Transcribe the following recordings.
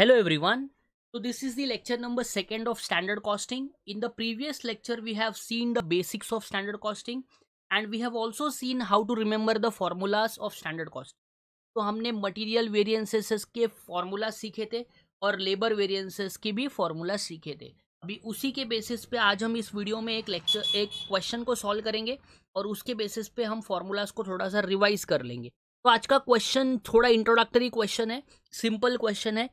Hello everyone. So this is the lecture number second of standard costing. In the previous lecture we have seen the basics of standard costing and we have also seen how to remember the formulas of standard cost. तो हमने material variances के formula सीखे थे और labour variances के भी formula सीखे थे अभी उसी के बेसिस पे आज हम इस वीडियो में एक लेक्चर एक क्वेश्चन को सॉल्व करेंगे और उसके बेसिस पे हम फार्मूलाज को थोड़ा सा रिवाइज कर लेंगे तो आज का क्वेश्चन थोड़ा इंट्रोडक्टरी क्वेश्चन है सिंपल क्वेश्चन है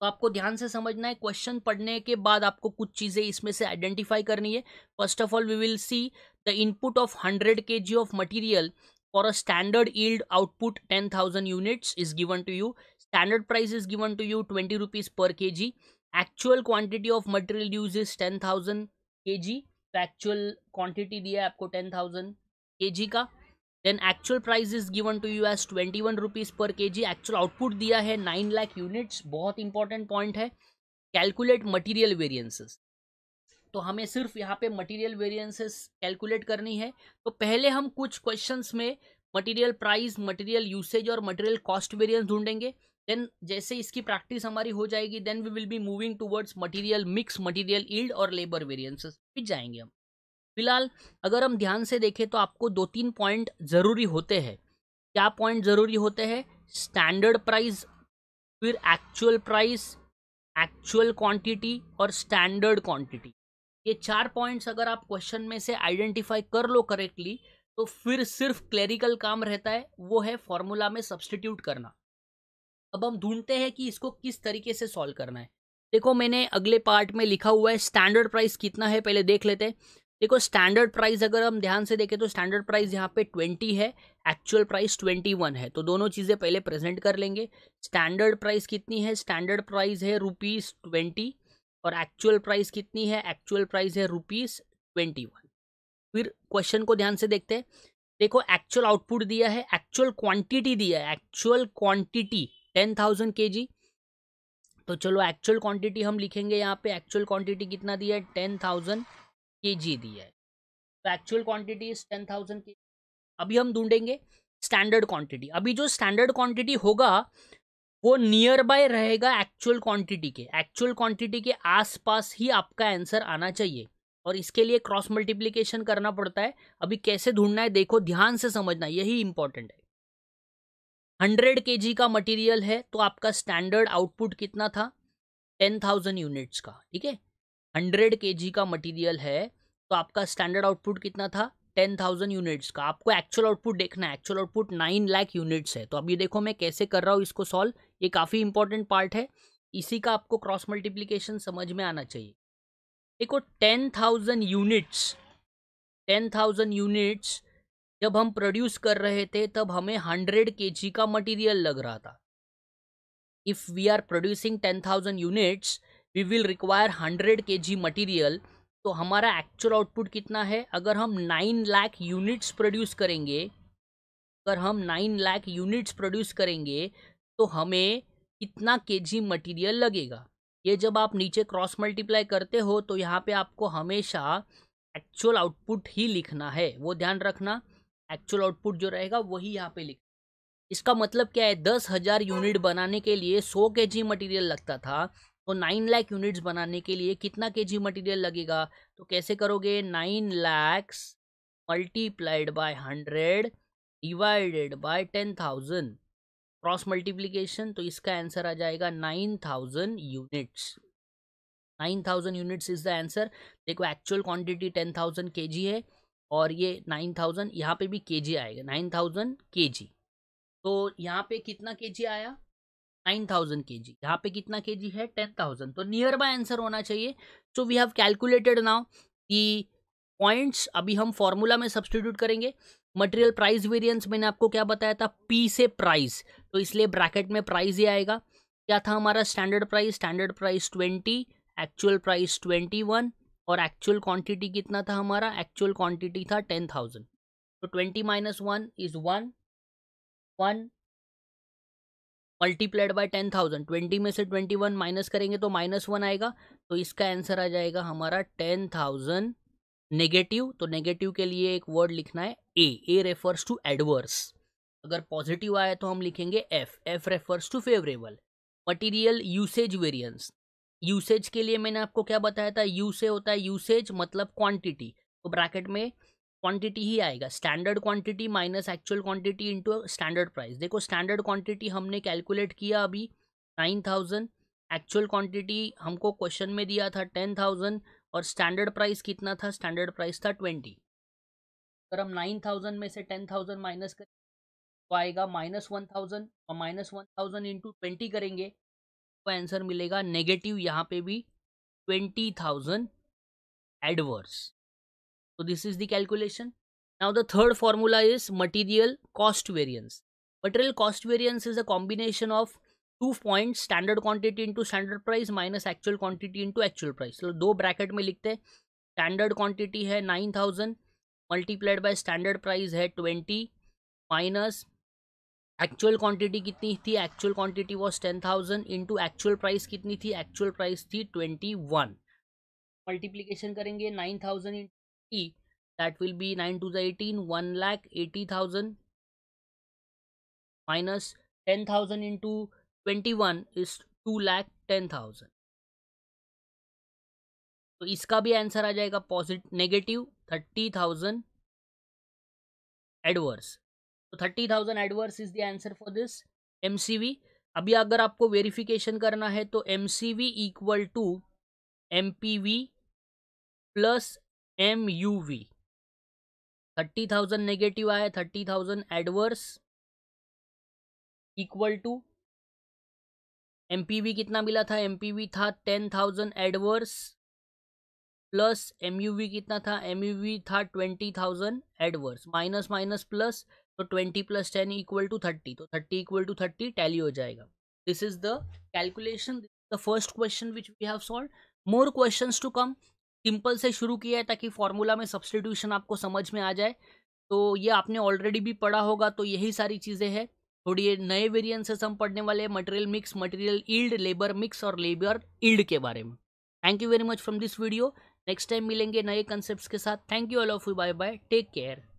तो आपको ध्यान से समझना है क्वेश्चन पढ़ने के बाद आपको कुछ चीज़ें इसमें से आइडेंटिफाई करनी है first of all we will see the input of hundred K G of material for a standard yield output ten thousand unit is given to you standard price is given to you twenty rupees per K G actual quantity of material use is ten thousand K G तो actual quantity दिया है आपको ten thousand K G का then actual price is given to you as twenty one rupees per K G actual output दिया है nine lakh units बहुत important point है calculate material variances तो हमें सिर्फ यहाँ पे मटीरियल वेरियंसेस कैलकुलेट करनी है तो पहले हम कुछ क्वेश्चंस में मटीरियल प्राइस मटेरियल यूसेज और मटीरियल कॉस्ट वेरियंस ढूंढेंगे देन जैसे इसकी प्रैक्टिस हमारी हो जाएगी then we will be moving towards material mix material yield और लेबर वेरियंसेस भी जाएंगे हम फिलहाल अगर हम ध्यान से देखें तो आपको दो तीन पॉइंट ज़रूरी होते हैं क्या पॉइंट ज़रूरी होते हैं स्टैंडर्ड प्राइस फिर एक्चुअल प्राइस एक्चुअल क्वांटिटी और स्टैंडर्ड क्वांटिटी ये चार पॉइंट्स अगर आप क्वेश्चन में से आइडेंटिफाई कर लो करेक्टली तो फिर सिर्फ क्लेरिकल काम रहता है वो है फॉर्मूला में सब्सटीट्यूट करना अब हम ढूंढते हैं कि इसको किस तरीके से सॉल्व करना है देखो मैंने अगले पार्ट में लिखा हुआ है स्टैंडर्ड प्राइस कितना है पहले देख लेते हैं देखो स्टैंडर्ड प्राइस अगर हम ध्यान से देखें तो स्टैंडर्ड प्राइस यहाँ पे ट्वेंटी है एक्चुअल प्राइस ट्वेंटी वन है तो दोनों चीज़ें पहले प्रेजेंट कर लेंगे स्टैंडर्ड प्राइस कितनी है स्टैंडर्ड प्राइस है रुपीज़ ट्वेंटी और एक्चुअल प्राइस कितनी है एक्चुअल प्राइस है रुपीज़ ट्वेंटी वन फिर क्वेश्चन को ध्यान से देखते हैं देखो एक्चुअल आउटपुट दिया है एक्चुअल क्वांटिटी दिया है actual quantity ten thousand K G तो चलो एक्चुअल क्वांटिटी हम लिखेंगे यहाँ पे एक्चुअल क्वांटिटी कितना दिया है टेन थाउजेंड के जी दिया है तो actual quantity is ten thousand के अभी हम ढूंढेंगे स्टैंडर्ड क्वांटिटी अभी जो स्टैंडर्ड क्वांटिटी होगा वो नियर बाय रहेगा एक्चुअल क्वांटिटी के एक्चुअल क्वांटिटी के आसपास ही आपका आंसर आना चाहिए और इसके लिए क्रॉस मल्टीप्लीकेशन करना पड़ता है अभी कैसे ढूंढना है देखो ध्यान से समझना यही इंपॉर्टेंट है हंड्रेड के जी का मटेरियल है तो आपका स्टैंडर्ड आउटपुट कितना था टेन थाउजेंड यूनिट्स का ठीक है हंड्रेड के का मटीरियल है तो आपका स्टैंडर्ड आउटपुट कितना था टेन थाउजेंड यूनिट्स का आपको एक्चुअल आउटपुट देखना है actual output nine lakh units है तो अब ये देखो मैं कैसे कर रहा हूँ इसको सॉल्व ये काफ़ी इंपॉर्टेंट पार्ट है इसी का आपको क्रॉस मल्टीप्लीकेशन समझ में आना चाहिए देखो ten thousand units ten thousand units जब हम प्रोड्यूस कर रहे थे तब हमें हंड्रेड के का मटीरियल लग रहा था if we are producing ten thousand units we will require hundred K G material तो हमारा एक्चुअल आउटपुट कितना है अगर हम नाइन लाख यूनिट्स प्रोड्यूस करेंगे अगर हम नाइन लाख यूनिट्स प्रोड्यूस करेंगे तो हमें कितना के जी मटीरियल लगेगा ये जब आप नीचे क्रॉस मल्टीप्लाई करते हो तो यहाँ पे आपको हमेशा एक्चुअल आउटपुट ही लिखना है वो ध्यान रखना एक्चुअल आउटपुट जो रहेगा वही यहाँ पे लिखना इसका मतलब क्या है दस हज़ार यूनिट बनाने के लिए सौ के जी मटीरियल लगता था तो नाइन लाख यूनिट्स बनाने के लिए कितना के जी मटीरियल लगेगा तो कैसे करोगे nine lakhs multiplied by hundred divided by ten thousand cross multiplication तो इसका आंसर आ जाएगा nine thousand units nine thousand units is the answer देखो actual quantity ten thousand K G है और ये नाइन थाउजेंड यहाँ पे भी के जी आएगा नाइन थाउजेंड के जी तो यहाँ पे कितना के जी आया नाइन थाउजेंड के जी यहाँ पे कितना के जी है टेन थाउजेंड तो नियर बाय आंसर होना चाहिए so we have calculated now key points अभी हम फॉर्मूला में सब्सटीट्यूट करेंगे मटेरियल प्राइस वेरिएंस मैंने आपको क्या बताया था पी से प्राइस तो इसलिए ब्रैकेट में प्राइस ही आएगा क्या था हमारा standard price standard price twenty actual price twenty one और एक्चुअल क्वांटिटी कितना था हमारा एक्चुअल क्वांटिटी था टेन थाउजेंड तो twenty minus one is one one multiplied by ten thousand twenty में से ट्वेंटी वन माइनस करेंगे तो माइनस वन आएगा तो इसका आंसर आ जाएगा हमारा टेन थाउजेंड नेगेटिव तो नेगेटिव के लिए एक वर्ड लिखना है A A refers to adverse अगर पॉजिटिव आया तो हम लिखेंगे F F refers to favourable material usage variance usage के लिए मैंने आपको क्या बताया था यू से होता है यूसेज मतलब क्वांटिटी तो ब्रैकेट में क्वांटिटी ही आएगा standard quantity minus actual quantity into standard price देखो स्टैंडर्ड क्वांटिटी हमने कैलकुलेट किया अभी नाइन थाउजेंड एक्चुअल क्वांटिटी हमको क्वेश्चन में दिया था टेन थाउजेंड और स्टैंडर्ड प्राइस कितना था स्टैंडर्ड प्राइस था ट्वेंटी अगर हम नाइन थाउजेंड में से टेन थाउजेंड माइनस करें तो आएगा माइनस वन थाउजेंड और minus one thousand into twenty करेंगे तो आंसर मिलेगा नेगेटिव यहाँ पे भी twenty thousand adverse So this is the calculation. Now the third formula is material cost variance. Material cost variance is a combination of two points standard quantity into standard price minus actual quantity into actual price so do bracket mein likhte standard quantity है nine thousand multiplied by standard price है twenty minus actual quantity कितनी थी actual quantity was ten thousand into actual price कितनी थी actual price थी twenty one multiplication करेंगे nine thousand e that will be 9 to 18 1 lakh 80000 minus 10000 into 21 is 2 lakh 10000 तो इसका भी आंसर आ जाएगा positive negative thirty thousand adverse तो thirty thousand adverse is the answer for this M अभी अगर आपको वेरिफिकेशन करना है तो M C V equal to M P V plus M U V thirty thousand negative आया thirty thousand adverse equal to M P V कितना मिला था एम पी वी था ten thousand adverse plus M U V कितना था M U V था twenty thousand adverse minus minus plus तो twenty plus ten equal to thirty तो thirty equal to thirty tally हो जाएगा this is the calculation the first question which we have solve more question to come simple से शुरू किया है ताकि formula में सब्सटीट्यूशन आपको समझ में आ जाए तो ये आपने ऑलरेडी भी पढ़ा होगा तो यही सारी चीज़ें हैं थोड़ी नए वेरियंसेस हम पढ़ने वाले हैं material mix material yield labour mix और लेबर ईल्ड के बारे में thank you very much from this video next time मिलेंगे नए कंसेप्ट के साथ thank you all of you bye bye take care